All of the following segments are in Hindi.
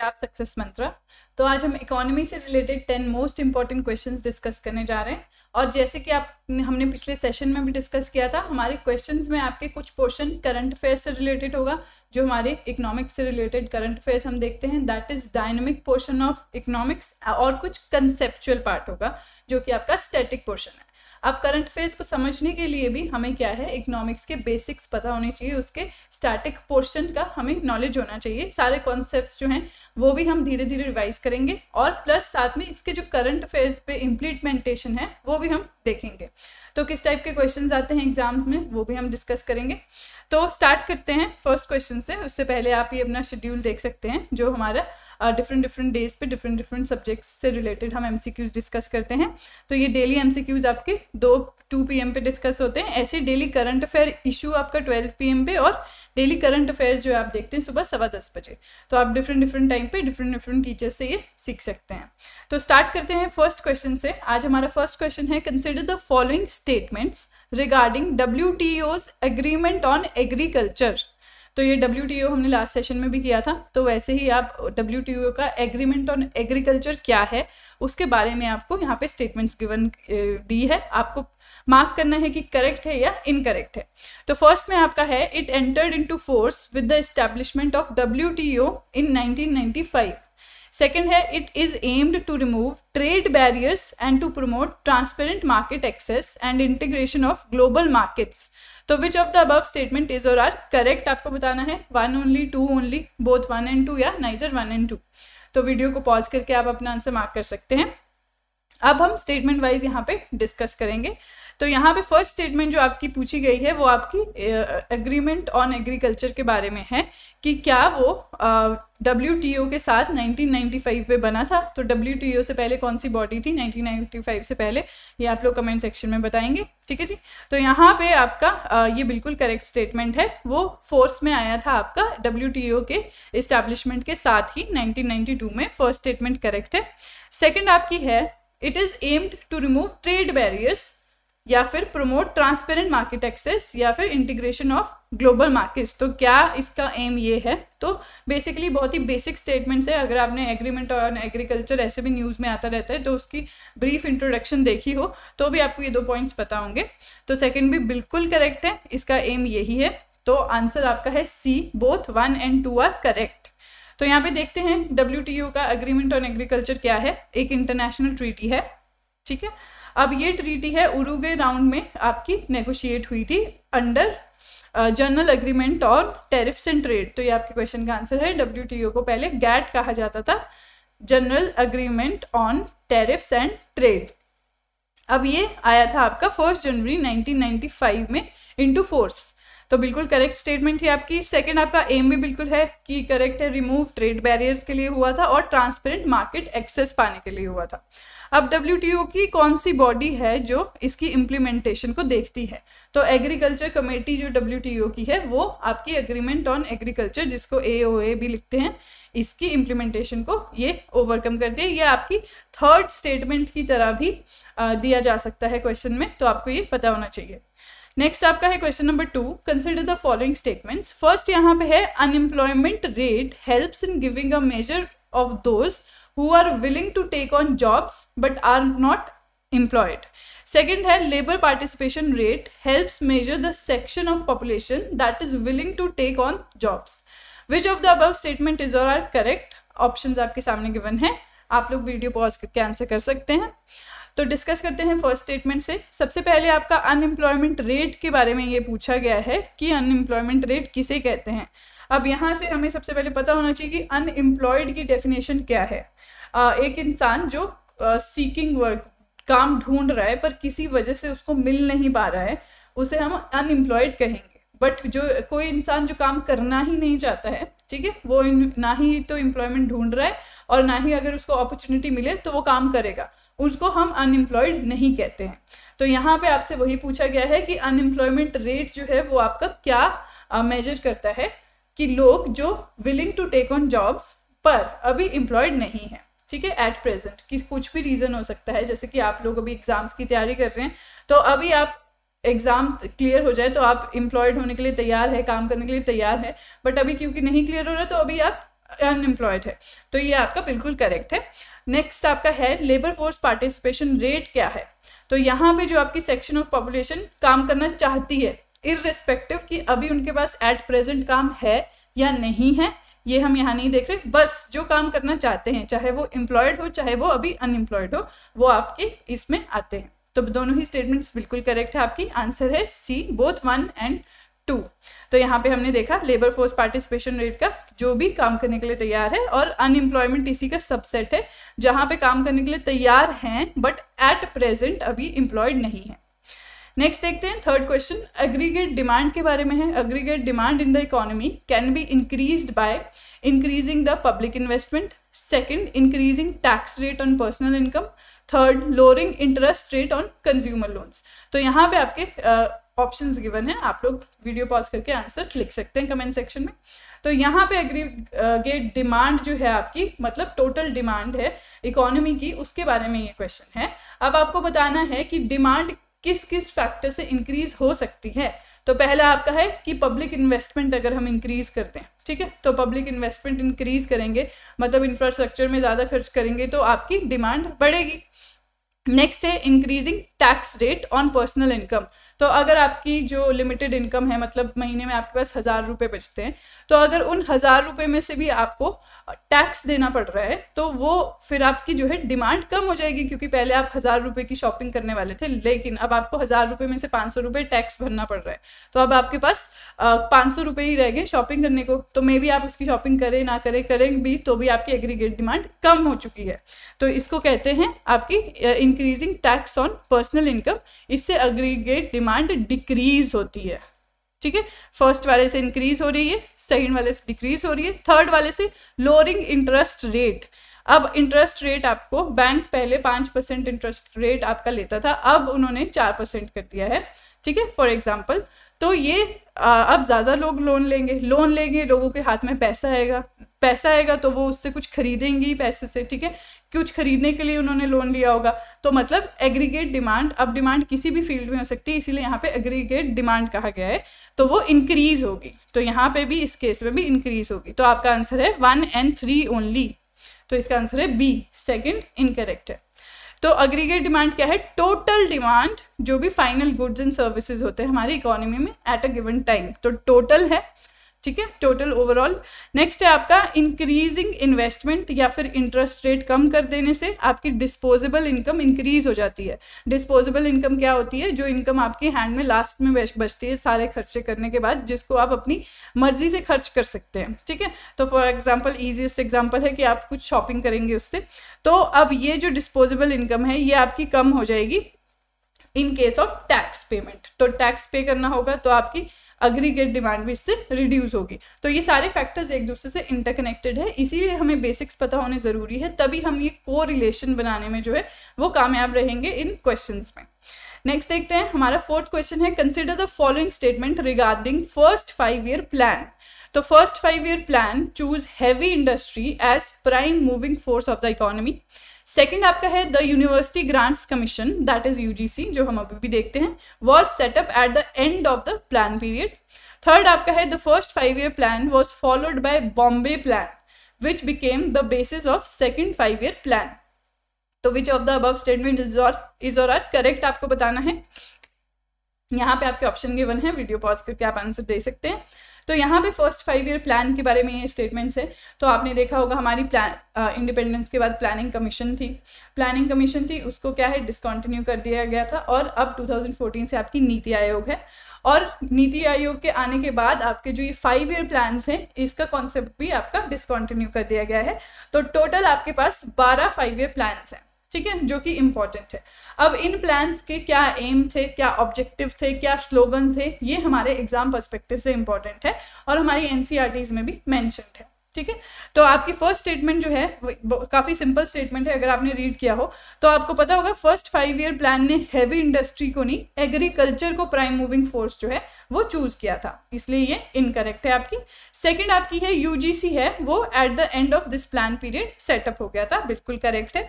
पंजाब सक्सेस मंत्र तो आज हम इकोनॉमी से related ten most important question discuss करने जा रहे हैं और जैसे कि आप हमने पिछले सेशन में भी डिस्कस किया था हमारे क्वेश्चन में आपके कुछ पोर्शन करंट अफेयर से रिलेटेड होगा जो हमारे इकोनॉमिक्स से रिलेटेड करंट अफेयर्स हम देखते हैं that is dynamic portion of economics और कुछ कंसेप्चुअल पार्ट होगा जो कि आपका स्टैटिक पोर्शन है अब करंट अफेयर्स को समझने के लिए भी हमें क्या है इकोनॉमिक्स के बेसिक्स पता होने चाहिए उसके स्टैटिक पोर्शन का हमें नॉलेज होना चाहिए सारे कॉन्सेप्ट जो हैं वो भी हम धीरे धीरे रिवाइज करेंगे और प्लस साथ में इसके जो करंट अफेयर्स पे इम्प्लीमेंटेशन है वो भी हम देखेंगे तो किस टाइप के क्वेश्चन आते हैं एग्जाम में वो भी हम डिस्कस करेंगे तो स्टार्ट करते हैं फर्स्ट क्वेश्चन से उससे पहले आप ये अपना शेड्यूल देख सकते हैं जो हमारा डिफरेंट डिफरेंट डेज पे डिफरेंट डिफरेंट सब्जेक्ट्स से रिलेटेड हम एम डिस्कस करते हैं तो ये डेली एम आपके दो टू पी पे डिस्कस होते हैं ऐसे डेली करंट अफेयर इशू आपका ट्वेल्व पी पे और डेली करंट अफेयर्स जो आप देखते हैं सुबह सवा दस बजे तो आप डिफरेंट डिफरेंट टाइम पे डिफरेंट डिफरेंट टीचर्स से ये सीख सकते हैं तो स्टार्ट करते हैं फर्स्ट क्वेश्चन से आज हमारा फर्स्ट क्वेश्चन है consider the following statements regarding W T O's agreement on agriculture तो ये डब्ल्यू हमने लास्ट सेशन में भी किया था तो वैसे ही आप डब्ल्यू का एग्रीमेंट ऑन एग्रीकल्चर क्या है उसके बारे में आपको यहाँ पे स्टेटमेंट्स गिवन दी है आपको मार्क करना है कि करेक्ट है या इनकरेक्ट है तो फर्स्ट में आपका है it entered into force with the establishment of W in nineteen second है it is aimed to remove trade barriers and to promote transparent market access and integration of global markets तो which of the above statement is और आर करेक्ट आपको बताना है one only two only both one and two या नाइदर वन एंड टू तो वीडियो को पॉज करके आप अपना आंसर मार्क कर सकते हैं अब हम स्टेटमेंट वाइज यहाँ पे डिस्कस करेंगे तो यहाँ पे फर्स्ट स्टेटमेंट जो आपकी पूछी गई है वो आपकी एग्रीमेंट ऑन एग्रीकल्चर के बारे में है कि क्या वो डब्ल्यू टी ओ के साथ 1995 में बना था तो डब्ल्यू टी ओ से पहले कौन सी बॉडी थी 1995 से पहले ये आप लोग कमेंट सेक्शन में बताएंगे ठीक है जी तो यहाँ पे आपका आ, ये बिल्कुल करेक्ट स्टेटमेंट है वो फोर्स में आया था आपका डब्ल्यू टी ओ के इस्टेब्लिशमेंट के साथ ही 1992 में फर्स्ट स्टेटमेंट करेक्ट है सेकेंड आपकी है it is aimed to remove trade barriers या फिर प्रमोट ट्रांसपेरेंट मार्केट एक्सेस या फिर इंटीग्रेशन ऑफ ग्लोबल मार्केट्स तो क्या इसका एम ये है तो बेसिकली बहुत ही बेसिक स्टेटमेंट्स है अगर आपने एग्रीमेंट और एग्रीकल्चर ऐसे भी न्यूज़ में आता रहता है तो उसकी ब्रीफ इंट्रोडक्शन देखी हो तो भी आपको ये दो पॉइंट्स पता होंगे तो सेकेंड भी बिल्कुल करेक्ट है इसका एम यही है तो आंसर आपका है C both one and two are correct तो यहाँ पे देखते हैं डब्ल्यू का अग्रीमेंट ऑन एग्रीकल्चर क्या है एक इंटरनेशनल ट्रीटी है ठीक है अब ये ट्रीटी है उरुगे राउंड में आपकी नेगोशिएट हुई थी under general agreement on tariffs and trade तो ये आपके क्वेश्चन का आंसर है डब्ल्यू को पहले गैट कहा जाता था general agreement on tariffs and trade अब ये आया था आपका फर्स्ट जनवरी 1995 में इनटू फोर्स तो बिल्कुल करेक्ट स्टेटमेंट थी आपकी सेकंड आपका एम भी बिल्कुल है कि करेक्ट है रिमूव ट्रेड बैरियर्स के लिए हुआ था और ट्रांसपेरेंट मार्केट एक्सेस पाने के लिए हुआ था अब डब्ल्यू की कौन सी बॉडी है जो इसकी इम्प्लीमेंटेशन को देखती है तो एग्रीकल्चर कमेटी जो डब्ल्यू की है वो आपकी एग्रीमेंट ऑन एग्रीकल्चर जिसको ए भी लिखते हैं इसकी इम्प्लीमेंटेशन को ये ओवरकम करती है ये आपकी थर्ड स्टेटमेंट की तरह भी आ, दिया जा सकता है क्वेश्चन में तो आपको ये पता होना चाहिए नेक्स्ट आपका है question number two consider the following statements first यहाँ पे है unemployment rate helps in giving a measure of those who are willing to take on jobs but are not employed second है labour participation rate helps measure the section of population that is willing to take on jobs which of the above statement is और आर करेक्ट ऑप्शन आपके सामने गिवन है आप लोग वीडियो पॉज करके आंसर कर सकते हैं तो डिस्कस करते हैं फर्स्ट स्टेटमेंट से सबसे पहले आपका अनएम्प्लॉयमेंट रेट के बारे में ये पूछा गया है कि अनएम्प्लॉयमेंट रेट किसे कहते हैं अब यहाँ से हमें सबसे पहले पता होना चाहिए कि अनएम्प्लॉयड की डेफिनेशन क्या है एक इंसान जो सीकिंग वर्क काम ढूंढ रहा है पर किसी वजह से उसको मिल नहीं पा रहा है उसे हम अनएम्प्लॉयड कहेंगे बट जो कोई इंसान जो काम करना ही नहीं चाहता है ठीक है वो ना ही तो एम्प्लॉयमेंट ढूंढ रहा है और ना ही अगर उसको अपॉर्चुनिटी मिले तो वो काम करेगा उसको हम अनएम्प्लॉयड नहीं कहते हैं तो यहाँ पे आपसे वही पूछा गया है कि अनएम्प्लॉयमेंट रेट जो है वो आपका क्या मेजर करता है कि लोग जो willing to take on jobs पर अभी एम्प्लॉयड नहीं है ठीक है एट प्रेजेंट कि कुछ भी रीज़न हो सकता है जैसे कि आप लोग अभी एग्ज़ाम्स की तैयारी कर रहे हैं तो अभी आप एग्ज़ाम क्लियर हो जाए तो आप एम्प्लॉयड होने के लिए तैयार है काम करने के लिए तैयार है बट अभी क्योंकि नहीं क्लियर हो रहा तो अभी आप अनएम्प्लॉयड है तो ये आपका बिल्कुल करेक्ट है नेक्स्ट आपका है लेबर फोर्स पार्टिसिपेशन रेट क्या है तो यहाँ पे जो आपकी सेक्शन ऑफ पॉपुलेशन काम करना चाहती है इरिस्पेक्टिव कि अभी उनके पास एट प्रेजेंट काम है या नहीं है ये हम यहाँ नहीं देख रहे बस जो काम करना चाहते हैं चाहे वो एम्प्लॉयड हो चाहे वो अभी अनएम्प्लॉयड हो वो आपके इसमें आते हैं तो दोनों ही स्टेटमेंट्स बिल्कुल करेक्ट है आपकी आंसर है C both one and two तो यहाँ पे हमने देखा लेबर फोर्स पार्टिसिपेशन रेट का जो भी काम करने के लिए तैयार है और अनएम्प्लॉयमेंट इसी का सबसेट है जहाँ पे काम करने के लिए तैयार हैं बट एट प्रेजेंट अभी एम्प्लॉयड नहीं है नेक्स्ट देखते हैं थर्ड क्वेश्चन एग्रीगेट डिमांड के बारे में है aggregate demand in the economy can be increase by increasing the public investment second increasing tax rate on personal income third lowering interest rate on consumer loans तो यहाँ पे आपके ऑप्शंस uh, गिवन है आप लोग वीडियो पॉज करके आंसर लिख सकते हैं कमेंट सेक्शन में तो यहाँ पे एग्रीगेट डिमांड जो है आपकी मतलब टोटल डिमांड है इकोनॉमी की उसके बारे में ये क्वेश्चन है अब आपको बताना है कि डिमांड किस किस फैक्टर से इंक्रीज हो सकती है तो पहला आपका है कि पब्लिक इन्वेस्टमेंट अगर हम इंक्रीज करते हैं ठीक है तो पब्लिक इन्वेस्टमेंट इंक्रीज करेंगे मतलब इंफ्रास्ट्रक्चर में ज़्यादा खर्च करेंगे तो आपकी डिमांड बढ़ेगी नेक्स्ट है increasing tax rate on personal income तो अगर आपकी जो लिमिटेड इनकम है मतलब महीने में आपके पास हज़ार रुपये बचते हैं तो अगर उन हज़ार रुपये में से भी आपको टैक्स देना पड़ रहा है तो वो फिर आपकी जो है डिमांड कम हो जाएगी क्योंकि पहले आप हज़ार रुपये की शॉपिंग करने वाले थे लेकिन अब आपको हज़ार रुपये में से पाँच सौ रुपये टैक्स भरना पड़ रहा है तो अब आपके पास पाँच सौ रुपये ही रह गए शॉपिंग करने को तो मे बी आप उसकी शॉपिंग करें ना करें करें भी तो भी आपकी एग्रीगेट डिमांड कम हो चुकी है तो इसको कहते हैं आपकी increasing tax on personal income इससे एग्रीगेट डिमांड डिमांड डिक्रीज होती है ठीक है फर्स्ट वाले से इंक्रीज हो रही है सेकंड वाले से डिक्रीज हो रही है थर्ड वाले से लोअरिंग इंटरेस्ट रेट अब इंटरेस्ट रेट आपको बैंक पहले पाँच परसेंट इंटरेस्ट रेट आपका लेता था अब उन्होंने चार परसेंट कर दिया है ठीक है फॉर एग्जाम्पल तो ये आ, अब ज़्यादा लोग लोन लेंगे लोन लेंगे लोगों के हाथ में पैसा आएगा पैसा आएगा तो वो उससे कुछ खरीदेंगी पैसे से ठीक है कुछ खरीदने के लिए उन्होंने लोन लिया होगा तो मतलब एग्रीगेट डिमांड अब डिमांड किसी भी फील्ड में हो सकती है इसीलिए यहाँ पे एग्रीगेट डिमांड कहा गया है तो वो इंक्रीज होगी तो यहाँ पे भी इस केस में भी इंक्रीज होगी तो आपका आंसर है वन एंड थ्री ओनली तो इसका आंसर है बी सेकेंड इनकरेक्ट है तो अग्रीगेट डिमांड क्या है टोटल डिमांड जो भी फाइनल गुड्स एंड सर्विसेज होते हैं हमारी इकोनॉमी में एट अ गिवन टाइम तो टोटल है ठीक है टोटल ओवरऑल नेक्स्ट है आपका इंक्रीजिंग इन्वेस्टमेंट या फिर इंटरेस्ट रेट कम कर देने से आपकी डिस्पोजेबल इनकम इंक्रीज हो जाती है डिस्पोजेबल इनकम क्या होती है जो इनकम आपके हैंड में लास्ट में बचती है सारे खर्चे करने के बाद जिसको आप अपनी मर्जी से खर्च कर सकते हैं ठीक है तो फॉर एग्जाम्पल ईजिएस्ट एग्जाम्पल है कि आप कुछ शॉपिंग करेंगे उससे तो अब ये जो डिस्पोजेबल इनकम है ये आपकी कम हो जाएगी in case of tax payment तो टैक्स पे करना होगा तो आपकी अग्रीगेट डिमांड भी इससे रिड्यूस होगी तो ये सारे फैक्टर्स एक दूसरे से इंटरकनेक्टेड है इसीलिए हमें बेसिक्स पता होने ज़रूरी है तभी हम ये को रिलेशन बनाने में जो है वो कामयाब रहेंगे इन क्वेश्चन में नेक्स्ट देखते हैं हमारा फोर्थ क्वेश्चन है consider the following statement regarding first five year plan तो first five year plan choose heavy industry as prime moving force of the economy second आपका है the University grants Commission that is UGC जो हम अभी भी देखते हैं was set up at the end of the plan period third आपका है the first five year plan was followed by Bombay plan which became the basis of second five year plan तो which of the above statement is और इज और आर करेक्ट आपको बताना है यहाँ पे आपके ऑप्शन गिवन है वीडियो पॉज करके आप आंसर दे सकते हैं तो यहाँ पे फर्स्ट फाइव ईयर प्लान के बारे में ये स्टेटमेंट्स है तो आपने देखा होगा हमारी प्लान इंडिपेंडेंस uh, के बाद प्लानिंग कमीशन थी प्लानिंग कमीशन थी उसको क्या है डिसकंटिन्यू कर दिया गया था और अब 2014 से आपकी नीति आयोग है और नीति आयोग के आने के बाद आपके जो ये फाइव ईयर प्लान्स हैं इसका कॉन्सेप्ट भी आपका डिसकंटिन्यू कर दिया गया है तो टोटल आपके पास बारह फाइव ईयर प्लान्स हैं ठीक है जो कि इम्पॉर्टेंट है अब इन प्लान्स के क्या एम थे क्या ऑब्जेक्टिव थे क्या स्लोगन थे ये हमारे एग्जाम पर्सपेक्टिव से इम्पॉर्टेंट है और हमारी एन e में भी मैंशनड है ठीक है तो आपकी फर्स्ट स्टेटमेंट जो है काफ़ी सिंपल स्टेटमेंट है अगर आपने रीड किया हो तो आपको पता होगा फर्स्ट फाइव ईयर प्लान ने हैवी इंडस्ट्री को नहीं एग्रीकल्चर को प्राइम मूविंग फोर्स जो है वो चूज़ किया था इसलिए ये इनकरेक्ट है आपकी सेकंड आपकी है यूजीसी है वो at the end of this plan period setup हो गया था बिल्कुल करेक्ट है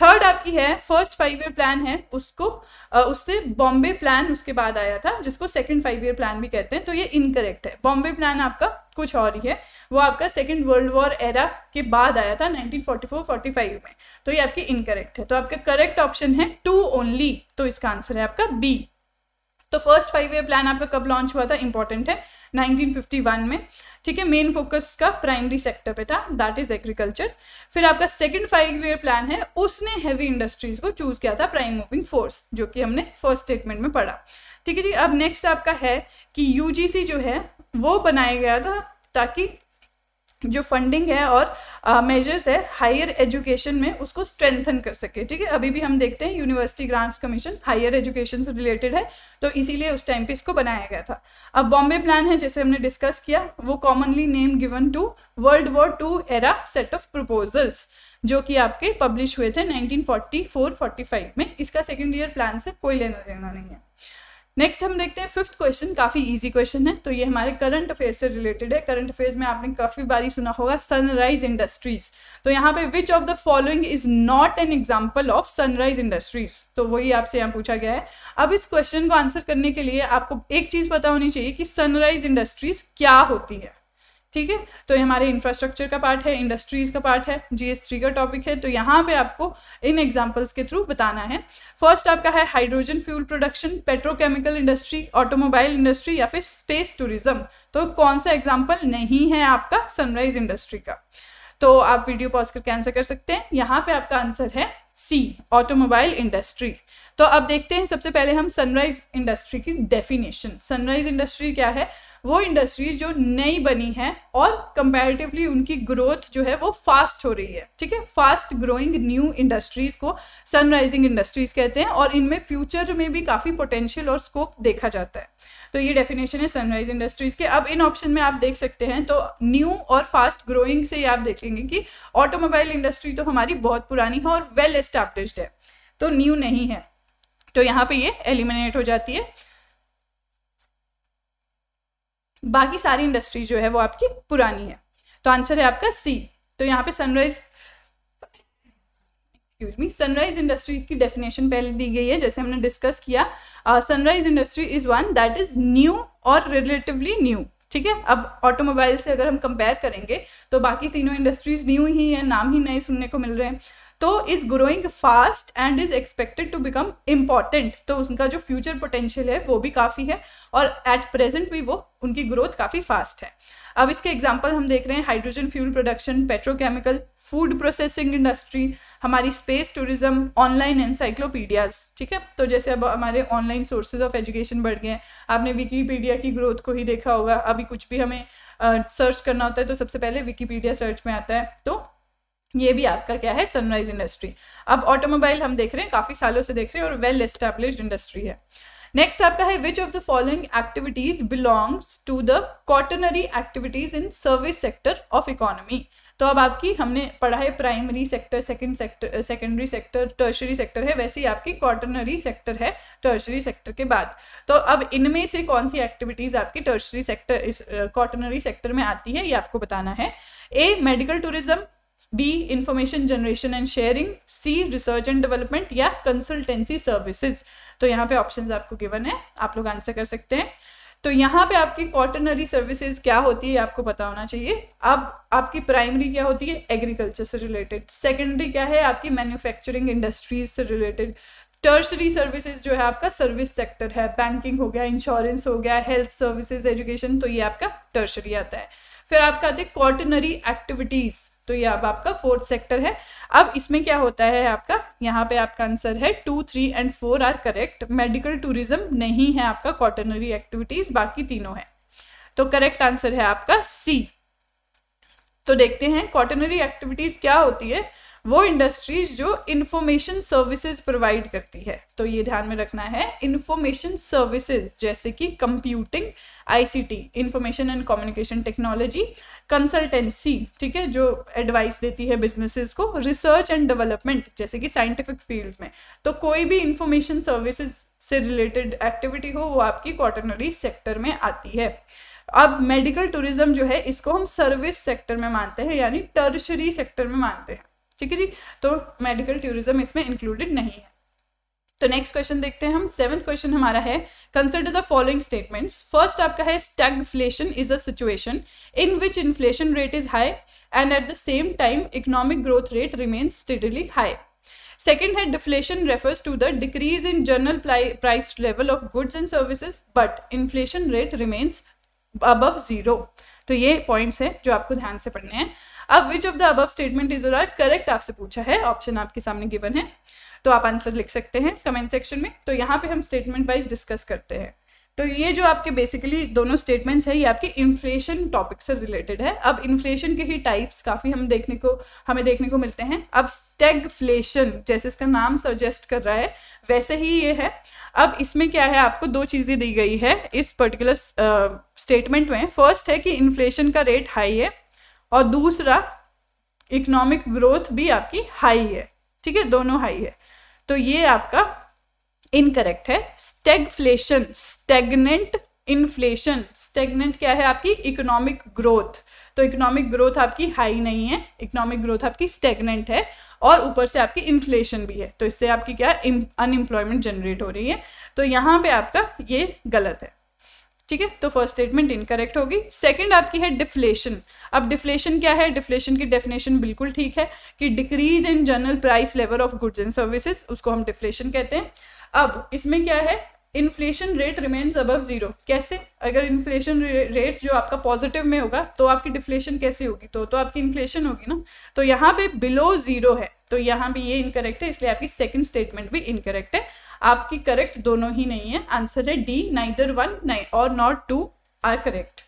थर्ड आपकी है फर्स्ट फाइव ईयर प्लान है उसको उससे बॉम्बे प्लान उसके बाद आया था जिसको सेकेंड फाइव ईयर प्लान भी कहते हैं तो ये इनकरेक्ट है बॉम्बे प्लान आपका कुछ और ही है वो आपका सेकेंड वर्ल्ड वॉर एरा के बाद आया था 1944-45 में तो ये आपकी इनकरेक्ट है तो आपका करेक्ट ऑप्शन है टू ओनली तो इसका आंसर है आपका बी तो फर्स्ट फाइव ईयर प्लान आपका कब लॉन्च हुआ था इंपॉर्टेंट है 1951 में ठीक है मेन फोकस का प्राइमरी सेक्टर पे था दैट इज एग्रीकल्चर फिर आपका सेकंड फाइव ईयर प्लान है उसने हैवी इंडस्ट्रीज को चूज किया था प्राइम मूविंग फोर्स जो कि हमने फर्स्ट स्टेटमेंट में पढ़ा ठीक है जी अब नेक्स्ट आपका है कि यूजीसी जो है वो बनाया गया था ताकि जो फंडिंग है और मेजर्स uh, है हायर एजुकेशन में उसको स्ट्रेंथन कर सके ठीक है अभी भी हम देखते हैं university grants commission higher education से रिलेटेड है तो इसीलिए उस टाइम पे इसको बनाया गया था अब बॉम्बे प्लान है जैसे हमने डिस्कस किया वो commonly name given to world war two era set of proposals जो कि आपके पब्लिश हुए थे नाइनटीन फोर्टी में इसका सेकेंड ईयर प्लान से कोई लेना देना नहीं है नेक्स्ट हम देखते हैं फिफ्थ क्वेश्चन काफ़ी इजी क्वेश्चन है तो ये हमारे करंट अफेयर से रिलेटेड है करंट अफेयर्स में आपने काफ़ी बारी सुना होगा सनराइज इंडस्ट्रीज तो यहाँ पे which of the following is not an example of sunrise industries तो वही आपसे यहाँ पूछा गया है अब इस क्वेश्चन को आंसर करने के लिए आपको एक चीज़ पता होनी चाहिए कि सनराइज इंडस्ट्रीज क्या होती है ठीक है तो ये हमारे इंफ्रास्ट्रक्चर का पार्ट है इंडस्ट्रीज का पार्ट है जीएस थ्री का टॉपिक है तो यहाँ पे आपको इन एग्जांपल्स के थ्रू बताना है फर्स्ट आपका है hydrogen fuel production petrochemical industry automobile industry या फिर स्पेस टूरिज्म तो कौन सा एग्जाम्पल नहीं है आपका सनराइज इंडस्ट्री का तो आप वीडियो पॉज करके आंसर कर सकते हैं यहाँ पे आपका आंसर है सी ऑटोमोबाइल इंडस्ट्री तो अब देखते हैं सबसे पहले हम सनराइज इंडस्ट्री की डेफिनेशन सनराइज इंडस्ट्री क्या है वो इंडस्ट्रीज जो नई बनी है और कंपेरेटिवली उनकी ग्रोथ जो है वो फास्ट हो रही है ठीक है फास्ट ग्रोइंग न्यू इंडस्ट्रीज को सनराइजिंग इंडस्ट्रीज कहते हैं और इनमें फ्यूचर में भी काफ़ी पोटेंशियल और स्कोप देखा जाता है तो ये डेफिनेशन है सनराइज इंडस्ट्रीज के अब इन ऑप्शन में आप देख सकते हैं तो न्यू और फास्ट ग्रोइंग से आप देखेंगे कि ऑटोमोबाइल इंडस्ट्री तो हमारी बहुत पुरानी है और वेल well एस्टैब्लिश्ड है तो न्यू नहीं है तो यहाँ पे ये एलिमिनेट हो जाती है बाकी सारी इंडस्ट्री जो है वो आपकी पुरानी है तो आंसर है आपका सी तो यहाँ पे sunrise excuse me sunrise industry की डेफिनेशन पहले दी गई है जैसे हमने डिस्कस किया sunrise industry is one that is new और रिलेटिवली न्यू ठीक है अब ऑटोमोबाइल से अगर हम कंपेयर करेंगे तो बाकी तीनों इंडस्ट्रीज न्यू ही है नाम ही नए सुनने को मिल रहे हैं तो is growing fast and is expected to become important तो उनका जो फ्यूचर पोटेंशियल है वो भी काफ़ी है और एट प्रेजेंट भी वो उनकी ग्रोथ काफ़ी फास्ट है अब इसके एग्जाम्पल हम देख रहे हैं hydrogen fuel production petrochemical food processing industry हमारी स्पेस टूरिज्म ऑनलाइन एनसाइक्लोपीडियाज ठीक है तो जैसे अब हमारे ऑनलाइन सोर्सेज ऑफ एजुकेशन बढ़ गए हैं आपने विकीपीडिया की ग्रोथ को ही देखा होगा अभी कुछ भी हमें सर्च uh, करना होता है तो सबसे पहले विकीपीडिया सर्च में आता है तो ये भी आपका क्या है सनराइज इंडस्ट्री अब ऑटोमोबाइल हम देख रहे हैं काफ़ी सालों से देख रहे हैं और वेल एस्टेब्लिश इंडस्ट्री है नेक्स्ट आपका है which of the following activities belongs to the quaternary activities in service sector of economy तो अब आपकी हमने पढ़ा है primary sector second sector secondary sector tertiary sector है वैसे ही आपकी कॉटनरी सेक्टर है टर्शरी सेक्टर के बाद तो अब इनमें से कौन सी एक्टिविटीज आपकी टर्शरी सेक्टर इस कॉटनरी सेक्टर में आती है ये आपको बताना है A medical tourism B information generation and sharing C research and development या कंसल्टेंसी सर्विसेज तो यहाँ पे ऑप्शंस आपको गिवन है आप लोग आंसर कर सकते हैं तो यहाँ पे आपकी कॉटनरी सर्विसेज क्या होती है आपको पता होना चाहिए अब आप, आपकी प्राइमरी क्या होती है एग्रीकल्चर से रिलेटेड सेकेंडरी क्या है आपकी मैन्युफैक्चरिंग इंडस्ट्रीज से रिलेटेड टर्सरी सर्विसेज जो है आपका सर्विस सेक्टर है बैंकिंग हो गया इंश्योरेंस हो गया हेल्थ सर्विसेज एजुकेशन तो ये आपका टर्सरी आता है फिर आपका आते हैं कॉटनरी एक्टिविटीज़ तो ये अब आपका फोर्थ सेक्टर है अब इसमें क्या होता है आपका यहाँ पे आपका आंसर है two three and four are correct medical tourism नहीं है आपका कॉटनरी एक्टिविटीज बाकी तीनों है तो करेक्ट आंसर है आपका सी तो देखते हैं कॉटनरी एक्टिविटीज क्या होती है वो इंडस्ट्रीज जो इंफॉर्मेशन सर्विसेज प्रोवाइड करती है तो ये ध्यान में रखना है इंफॉर्मेशन सर्विसेज जैसे कि computing ICT information and communication technology consultancy ठीक है जो एडवाइस देती है बिजनेसेस को रिसर्च एंड डेवलपमेंट जैसे कि साइंटिफिक फील्ड में तो कोई भी इंफॉर्मेशन सर्विसेज से रिलेटेड एक्टिविटी हो वो आपकी क्वार्टनरी सेक्टर में आती है अब मेडिकल टूरिज्म जो है इसको हम सर्विस सेक्टर में मानते हैं यानी टर्शरी सेक्टर में मानते हैं ठीक है जी तो मेडिकल टूरिज्म इसमें इंक्लूडेड नहीं है तो नेक्स्ट क्वेश्चन देखते हैं हम सेवंथ क्वेश्चन हमारा है consider the following statements first आपका है stagflation is a situation in which inflation rate is high and at the same time economic growth rate remains steadily high second है deflation refers to the decrease in general price level of goods and services but inflation rate remains above zero तो ये पॉइंट्स हैं जो आपको ध्यान से पढ़ने हैं अब which of the above statement is are correct आपसे पूछा है ऑप्शन आपके सामने गिवन है तो आप आंसर लिख सकते हैं कमेंट सेक्शन में तो यहाँ पे हम स्टेटमेंट वाइज डिस्कस करते हैं तो ये जो आपके बेसिकली दोनों स्टेटमेंट्स है ये आपके इन्फ्लेशन टॉपिक से रिलेटेड है अब इन्फ्लेशन के ही टाइप्स काफ़ी हम देखने को हमें देखने को मिलते हैं अब स्टेगफ्लेशन जैसे इसका नाम सजेस्ट कर रहा है वैसे ही ये है अब इसमें क्या है आपको दो चीज़ें दी गई है इस पर्टिकुलर स्टेटमेंट में फर्स्ट है कि इन्फ्लेशन का रेट हाई है और दूसरा इकोनॉमिक ग्रोथ भी आपकी हाई है ठीक है दोनों हाई है तो ये आपका इनकरेक्ट है स्टेगफ्लेशन स्टेगनेंट इन्फ्लेशन स्टेगनेंट क्या है आपकी इकोनॉमिक ग्रोथ तो इकोनॉमिक ग्रोथ आपकी हाई नहीं है इकोनॉमिक ग्रोथ आपकी स्टेगनेंट है और ऊपर से आपकी इन्फ्लेशन भी है तो इससे आपकी क्या अनएम्प्लॉयमेंट जनरेट हो रही है तो यहाँ पे आपका ये गलत है ठीक है तो फर्स्ट स्टेटमेंट इनकरेक्ट होगी सेकंड आपकी है डिफ्लेशन अब डिफ्लेशन क्या है डिफ्लेशन की डेफिनेशन बिल्कुल ठीक है कि decrease in general price level of goods and services उसको हम डिफ्लेशन कहते हैं अब इसमें क्या है inflation rate remains above zero कैसे अगर इन्फ्लेशन रेट जो आपका पॉजिटिव में होगा तो आपकी डिफ्लेशन कैसे होगी तो तो आपकी इन्फ्लेशन होगी ना तो यहाँ पे बिलो ज़ीरो है तो यहाँ पे ये इनकरेक्ट है इसलिए आपकी सेकंड स्टेटमेंट भी इनकरेक्ट है आपकी करेक्ट दोनों ही नहीं है आंसर है डी नाइदर वन नाइ और नॉट टू आर करेक्ट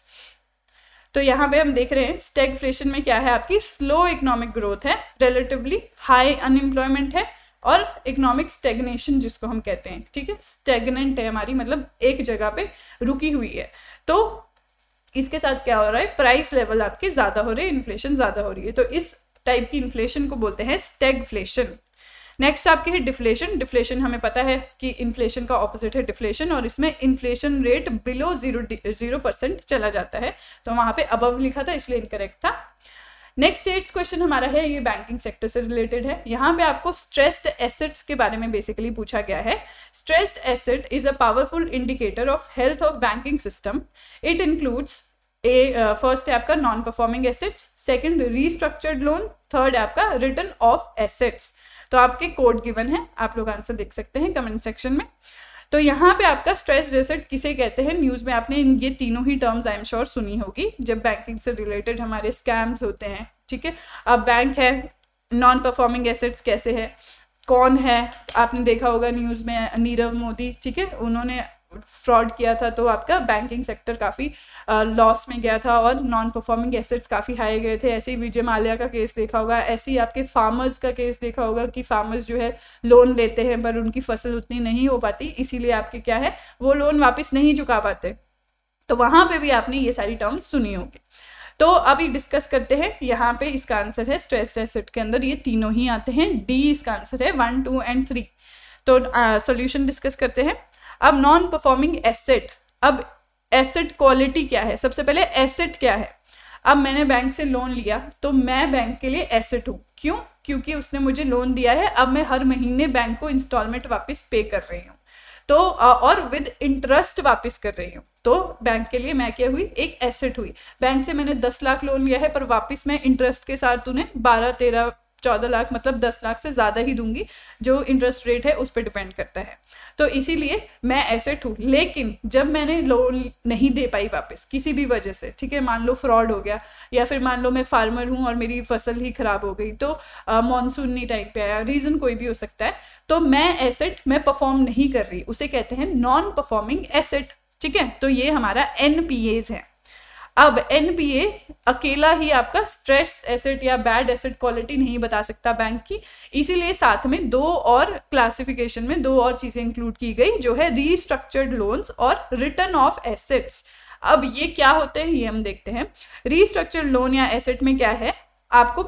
तो यहाँ पे हम देख रहे हैं स्टेगफ्लेशन में क्या है आपकी स्लो इकोनॉमिक ग्रोथ है रिलेटिवली हाई अनएम्प्लॉयमेंट है और इकोनॉमिक स्टेगनेशन जिसको हम कहते हैं ठीक है स्टेगनेंट है हमारी मतलब एक जगह पे रुकी हुई है तो इसके साथ क्या हो रहा है प्राइस लेवल आपके ज़्यादा हो रहे हैं इन्फ्लेशन ज़्यादा हो रही है तो इस टाइप की इन्फ्लेशन को बोलते हैं स्टेगफ्लेशन नेक्स्ट आपके है डिफ्लेशन डिफ्लेशन हमें पता है कि इन्फ्लेशन का ऑपोजिट है डिफ्लेशन और इसमें inflation rate below zero zero percent चला जाता है तो वहां पे अबव लिखा था इसलिए इनकरेक्ट था नेक्स्ट एट्थ क्वेश्चन हमारा है ये बैंकिंग सेक्टर से रिलेटेड है यहाँ पे आपको स्ट्रेस्ड एसेट्स के बारे में बेसिकली पूछा गया है stressed asset is a powerful indicator of health of banking system it includes A first है आपका non performing assets second restructured loan third है आपका रिटर्न ऑफ एसेट्स तो आपके कोड गिवन है आप लोग आंसर देख सकते हैं कमेंट सेक्शन में तो यहाँ पे आपका स्ट्रेस रिसेट किसे कहते हैं न्यूज़ में आपने ये तीनों ही टर्म्स आई एम श्योर सुनी होगी जब बैंकिंग से रिलेटेड हमारे स्कैम्स होते हैं ठीक है अब बैंक है नॉन परफॉर्मिंग एसेट्स कैसे है कौन है आपने देखा होगा न्यूज़ में नीरव मोदी ठीक है उन्होंने फ्रॉड किया था तो आपका बैंकिंग सेक्टर काफ़ी लॉस में गया था और नॉन परफॉर्मिंग एसेट्स काफ़ी हाई गए थे ऐसे ही विजय माल्या का केस देखा होगा ऐसे ही आपके फार्मर्स का केस देखा होगा कि फार्मर्स जो है लोन लेते हैं पर उनकी फसल उतनी नहीं हो पाती इसीलिए आपके क्या है वो लोन वापस नहीं चुका पाते तो वहाँ पर भी आपने ये सारी टर्म सुनी होगी तो अभी डिस्कस करते हैं यहाँ पे इसका आंसर है स्ट्रेस एसेट के अंदर ये तीनों ही आते हैं डी इसका आंसर है वन टू एंड थ्री तो सॉल्यूशन डिस्कस करते हैं अब नॉन परफॉर्मिंग एसेट अब एसेट क्वालिटी क्या है सबसे पहले एसेट क्या है अब मैंने बैंक से लोन लिया तो मैं बैंक के लिए एसेट हूँ क्यों क्योंकि उसने मुझे लोन दिया है अब मैं हर महीने बैंक को इंस्टॉलमेंट वापस पे कर रही हूँ तो और विद इंटरेस्ट वापस कर रही हूँ तो बैंक के लिए मैं क्या हुई एक एसेट हुई बैंक से मैंने दस लाख लोन लिया है पर वापस मैं इंटरेस्ट के साथ उन्हें बारह तेरह चौदह लाख मतलब दस लाख से ज़्यादा ही दूंगी जो इंटरेस्ट रेट है उस पर डिपेंड करता है तो इसीलिए मैं एसेट हूँ लेकिन जब मैंने लोन नहीं दे पाई वापस किसी भी वजह से ठीक है मान लो फ्रॉड हो गया या फिर मान लो मैं फार्मर हूँ और मेरी फसल ही ख़राब हो गई तो मानसून नहीं टाइम पे आया रीज़न कोई भी हो सकता है तो मैं एसेट मैं परफॉर्म नहीं कर रही उसे कहते हैं नॉन परफॉर्मिंग एसेट ठीक है तो ये हमारा एन है अब एन अकेला ही आपका स्ट्रेस एसेट या बैड एसेट क्वालिटी नहीं बता सकता बैंक की इसीलिए साथ में दो और क्लासिफिकेशन में दो और चीज़ें इंक्लूड की गई जो है रीस्ट्रक्चर्ड लोन्स और रिटर्न ऑफ एसेट्स अब ये क्या होते हैं ये हम देखते हैं रीस्ट्रक्चर्ड लोन या एसेट में क्या है आपको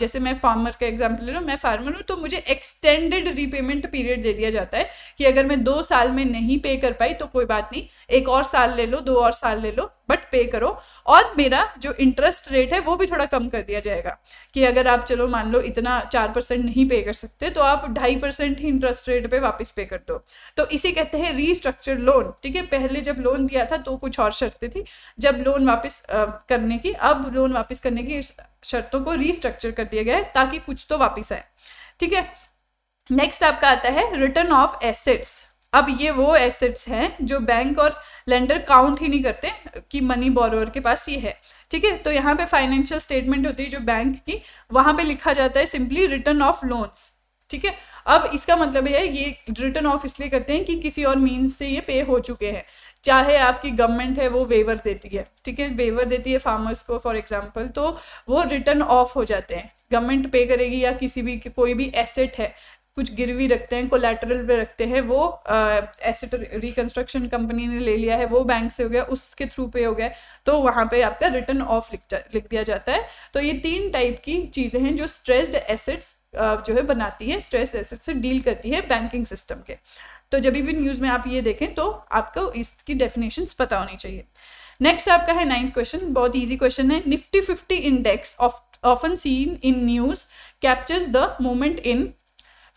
जैसे मैं फार्मर का एग्जाम्पल ले रहा हूँ मैं फार्मर हूँ तो मुझे एक्सटेंडेड रीपेमेंट पीरियड दे दिया जाता है कि अगर मैं दो साल में नहीं पे कर पाई तो कोई बात नहीं एक और साल ले लो दो और साल ले लो बट पे करो और मेरा जो इंटरेस्ट रेट है वो भी थोड़ा कम कर दिया जाएगा कि अगर आप चलो मान लो इतना चार परसेंट नहीं पे कर सकते तो आप ढाई परसेंट ही इंटरेस्ट रेट पे वापस पे कर दो तो इसे कहते हैं रीस्ट्रक्चर लोन ठीक है पहले जब लोन दिया था तो कुछ और शर्तें थी जब लोन वापस करने की अब लोन वापस करने की शर्तों को रीस्ट्रक्चर कर दिया गया है ताकि कुछ तो वापिस आए ठीक है नेक्स्ट आपका आता है रिटर्न ऑफ एसेट्स अब ये वो एसेट्स हैं जो बैंक और लेंडर काउंट ही नहीं करते कि मनी बोरोअर के पास ये है ठीक है तो यहाँ पे फाइनेंशियल स्टेटमेंट होती है जो बैंक की वहां पे लिखा जाता है सिंपली रिटर्न ऑफ लोन्स ठीक है अब इसका मतलब है ये रिटर्न ऑफ इसलिए करते हैं कि किसी और मीन्स से ये पे हो चुके हैं चाहे आपकी गवर्नमेंट है वो वेवर देती है ठीक है वेवर देती है फार्मर्स को फॉर एग्जाम्पल तो वो रिटर्न ऑफ हो जाते हैं गवर्नमेंट पे करेगी या किसी भी कोई भी एसेट है कुछ गिरवी रखते हैं कोलेटरल पे रखते हैं वो एसेट रिकंस्ट्रक्शन कंपनी ने ले लिया है वो बैंक से हो गया उसके थ्रू पे हो गया तो वहाँ पे आपका रिटर्न ऑफ लिख जा लिख दिया जाता है तो ये तीन टाइप की चीज़ें हैं जो स्ट्रेस्ड एसेट्स जो है बनाती है स्ट्रेस एसेट से डील करती है बैंकिंग सिस्टम के तो जब भी न्यूज़ में आप ये देखें तो आपको इसकी डेफिनेशन पता होनी चाहिए नेक्स्ट आपका है नाइन्थ क्वेश्चन बहुत ईजी क्वेश्चन है Nifty fifty index of often seen in news captures the moment in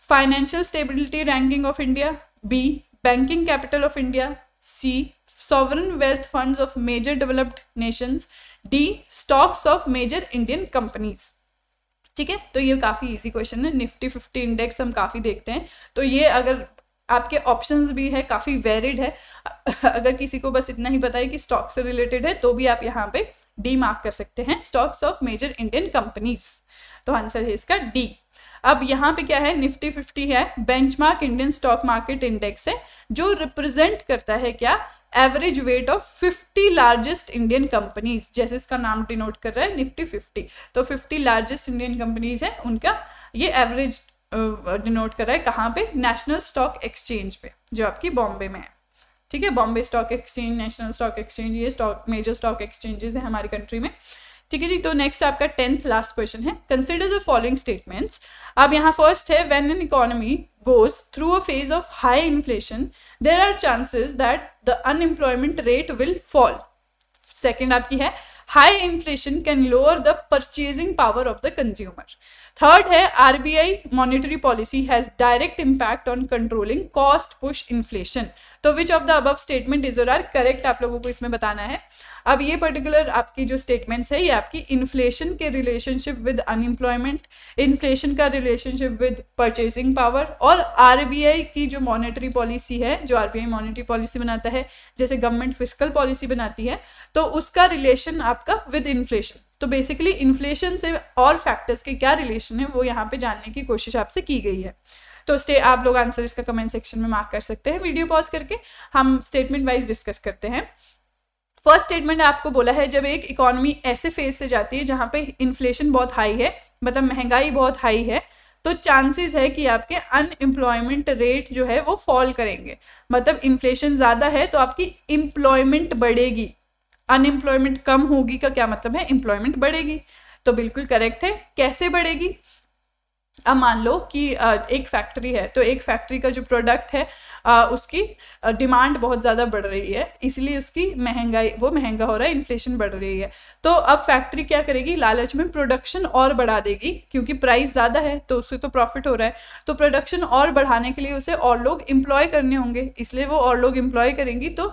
financial stability ranking of India B banking capital of India C sovereign wealth funds of major developed nations d stocks of major indian companies ठीक है तो ये काफ़ी इजी क्वेश्चन है निफ्टी फिफ्टी इंडेक्स हम काफ़ी देखते हैं तो ये अगर आपके ऑप्शंस भी है काफ़ी वेरिड है अगर किसी को बस इतना ही पता है कि स्टॉक से रिलेटेड है तो भी आप यहाँ पे डी मार्क कर सकते हैं stocks of major Indian companies तो आंसर है इसका डी अब यहाँ पे क्या है निफ्टी फिफ्टी है benchmark Indian stock market index है जो रिप्रेजेंट करता है क्या average weight of fifty largest Indian companies जैसे इसका नाम डिनोट कर रहा है निफ्टी फिफ्टी तो फिफ्टी लार्जेस्ट इंडियन कंपनीज है उनका ये एवरेज डिनोट कर रहा है कहाँ पे नेशनल स्टॉक एक्सचेंज पे जो आपकी बॉम्बे में है ठीक है Bombay stock exchange national stock exchange ये स्टॉक मेजर स्टॉक एक्सचेंजेस हैं हमारी कंट्री में ठीक है जी तो नेक्स्ट आपका टेंथ लास्ट क्वेश्चन है कंसिडर द फॉलोइंग स्टेटमेंट्स अब यहाँ फर्स्ट है when an economy goes through a phase of high inflation there are chances that the unemployment rate will fall second आपकी है high inflation can lower the purchasing power of the consumer third है RBI monetary policy has direct impact on controlling cost push inflation तो which of the above statement is or are correct आप लोगों को इसमें बताना है अब ये पर्टिकुलर आपकी जो स्टेटमेंट्स है ये आपकी इन्फ्लेशन के रिलेशनशिप विद अनएम्प्लॉयमेंट इन्फ्लेशन का रिलेशनशिप विद परचेसिंग पावर और आर की जो मॉनेटरी पॉलिसी है जो आर मॉनेटरी पॉलिसी बनाता है जैसे गवर्नमेंट फिजिकल पॉलिसी बनाती है तो उसका रिलेशन आपका विद इन्फ्लेशन तो बेसिकली इन्फ्लेशन से और फैक्टर्स के क्या रिलेशन है वो यहाँ पे जानने की कोशिश आपसे की गई है तो स्टे आप लोग आंसर इसका कमेंट सेक्शन में मार्क कर सकते हैं वीडियो पॉज करके हम स्टेटमेंट वाइज डिस्कस करते हैं फर्स्ट स्टेटमेंट आपको बोला है जब एक इकोनॉमी ऐसे फेज से जाती है जहाँ पे इन्फ्लेशन बहुत हाई है मतलब महंगाई बहुत हाई है तो चांसेस है कि आपके अनएम्प्लॉयमेंट रेट जो है वो फॉल करेंगे मतलब इन्फ्लेशन ज़्यादा है तो आपकी इम्प्लॉयमेंट बढ़ेगी अनएम्प्लॉयमेंट कम होगी का क्या मतलब है एम्प्लॉयमेंट बढ़ेगी तो बिल्कुल करेक्ट है कैसे बढ़ेगी अब मान लो कि एक फैक्ट्री है तो एक फैक्ट्री का जो प्रोडक्ट है उसकी डिमांड बहुत ज़्यादा बढ़ रही है इसलिए उसकी महंगाई वो महंगा हो रहा है इन्फ्लेशन बढ़ रही है तो अब फैक्ट्री क्या करेगी लालच में प्रोडक्शन और बढ़ा देगी क्योंकि प्राइस ज़्यादा है तो उससे तो प्रॉफिट हो रहा है तो प्रोडक्शन और बढ़ाने के लिए उसे और लोग इम्प्लॉय करने होंगे इसलिए वो और लोग इम्प्लॉय करेंगी तो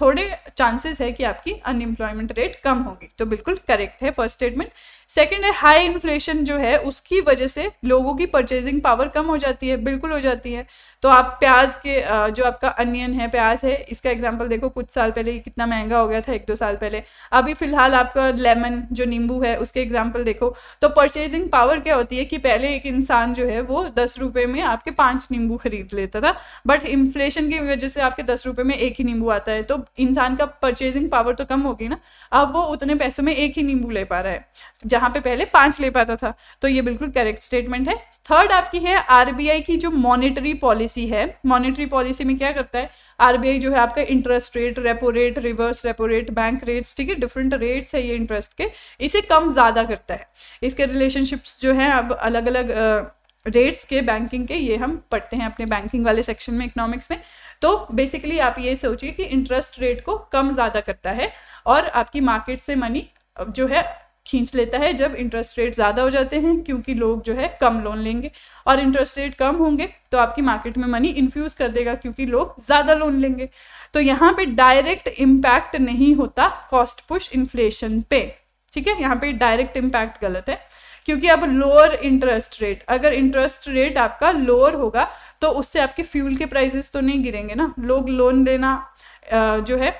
थोड़े चांसेस है कि आपकी अनएम्प्लॉयमेंट रेट कम होगी तो बिल्कुल करेक्ट है फर्स्ट स्टेटमेंट सेकेंड है हाई इन्फ्लेशन जो है उसकी वजह से लोगों की परचेजिंग पावर कम हो जाती है बिल्कुल हो जाती है तो आप प्याज के जो आपका अनियन है प्याज है इसका एग्जाम्पल देखो कुछ साल पहले कितना महंगा हो गया था एक दो साल पहले अभी फिलहाल आपका लेमन जो नींबू है उसके एग्जाम्पल देखो तो परचेजिंग पावर क्या होती है कि पहले एक इंसान जो है वो दस रुपये में आपके पाँच नींबू खरीद लेता था बट इन्फ्लेशन की वजह से आपके दस रुपये में एक ही नींबू आता है तो इंसान का परचेजिंग पावर तो कम होगी ना अब वो उतने पैसों में एक ही नींबू ले पा रहा है जहां पे पहले पांच ले पाता था तो ये बिल्कुल करेक्ट स्टेटमेंट है थर्ड आपकी है आरबीआई की जो मॉनेटरी पॉलिसी है मॉनेटरी पॉलिसी में क्या करता है आरबीआई जो है आपका interest rate repo rate reverse repo rate bank rates ठीक है डिफरेंट रेट्स है ये इंटरेस्ट के इसे कम ज़्यादा करता है इसके रिलेशनशिप्स जो है अब अलग अलग रेट्स के बैंकिंग के ये हम पढ़ते हैं अपने बैंकिंग वाले सेक्शन में इकोनॉमिक्स में तो बेसिकली आप ये सोचिए कि इंटरेस्ट रेट को कम ज़्यादा करता है और आपकी मार्केट से मनी जो है खींच लेता है जब इंटरेस्ट रेट ज़्यादा हो जाते हैं क्योंकि लोग जो है कम लोन लेंगे और इंटरेस्ट रेट कम होंगे तो आपकी मार्केट में मनी इन्फ्यूज़ कर देगा क्योंकि लोग ज़्यादा लोन लेंगे तो यहाँ पे डायरेक्ट इम्पैक्ट नहीं होता कॉस्ट पुश इन्फ्लेशन पे ठीक है यहाँ पे डायरेक्ट इम्पैक्ट गलत है क्योंकि अब लोअर इंटरेस्ट रेट अगर इंटरेस्ट रेट आपका लोअर होगा तो उससे आपके फ्यूल के प्राइजेस तो नहीं गिरेंगे ना लोग लोन लेना जो है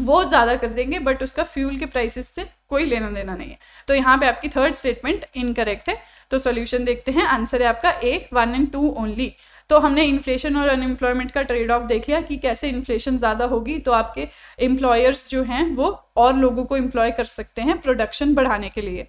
वो ज़्यादा कर देंगे बट उसका फ्यूल के प्राइसेस से कोई लेना देना नहीं है तो यहाँ पे आपकी थर्ड स्टेटमेंट इनकरेक्ट है तो सॉल्यूशन देखते हैं आंसर है आपका A one and two only तो हमने इन्फ्लेशन और अनएम्प्लॉयमेंट का ट्रेड ऑफ देख लिया कि कैसे इन्फ्लेशन ज़्यादा होगी तो आपके एम्प्लॉयर्स जो हैं वो और लोगों को एम्प्लॉय कर सकते हैं प्रोडक्शन बढ़ाने के लिए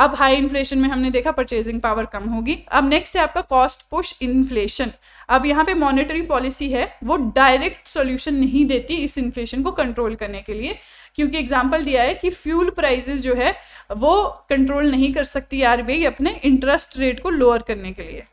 अब हाई इन्फ्लेशन में हमने देखा परचेजिंग पावर कम होगी अब नेक्स्ट है आपका कॉस्ट पुश इन्फ्लेशन अब यहाँ पे मॉनेटरी पॉलिसी है वो डायरेक्ट सोल्यूशन नहीं देती इस इन्फ्लेशन को कंट्रोल करने के लिए क्योंकि एग्जाम्पल दिया है कि फ्यूल प्राइजेस जो है वो कंट्रोल नहीं कर सकती आर अपने इंटरेस्ट रेट को लोअर करने के लिए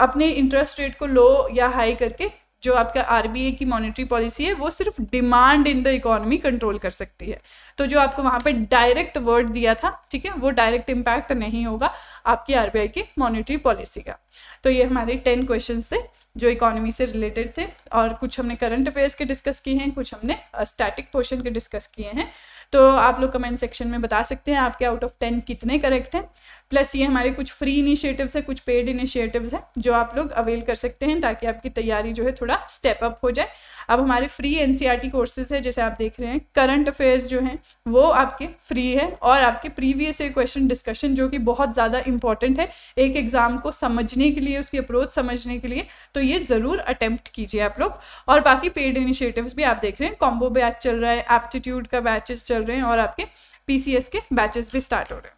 अपने इंटरेस्ट रेट को लो या हाई करके जो आपका आर की मॉनेटरी पॉलिसी है वो सिर्फ demand in the economy control कर सकती है तो जो आपको वहाँ पे डायरेक्ट वर्ड दिया था ठीक है वो डायरेक्ट इम्पैक्ट नहीं होगा आपकी आर की मॉनेटरी पॉलिसी का तो ये हमारे टेन क्वेश्चन थे जो इकोनॉमी से रिलेटेड थे और कुछ हमने करंट अफेयर्स के डिस्कस किए हैं कुछ हमने स्टैटिक पोर्शन के डिस्कस किए हैं तो आप लोग कमेंट सेक्शन में बता सकते हैं आपके आउट ऑफ टेन कितने करेक्ट हैं प्लस ये हमारे कुछ फ्री इनिशिएटिव्स है कुछ पेड इनिशिएटिव्स हैं जो आप लोग अवेल कर सकते हैं ताकि आपकी तैयारी जो है थोड़ी थोड़ा स्टेप अप हो जाए अब हमारे फ्री एनसीईआरटी कोर्सेज है जैसे आप देख रहे हैं करंट अफेयर्स जो हैं वो आपके फ्री है और आपके प्रीवियस ए क्वेश्चन डिस्कशन जो कि बहुत ज़्यादा इंपॉर्टेंट है एक एग्ज़ाम को समझने के लिए उसकी अप्रोच समझने के लिए तो ये ज़रूर अटैम्प्ट कीजिए आप लोग और बाकी पेड इनिशिएटिव्स भी आप देख रहे हैं कॉम्बो बैच चल रहा है एप्टीट्यूड का बैचेस चल रहे हैं और आपके पी के बैचेस भी स्टार्ट हो रहे हैं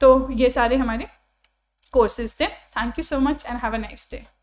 तो ये सारे हमारे कोर्सेज थे thank you so much and have a nice day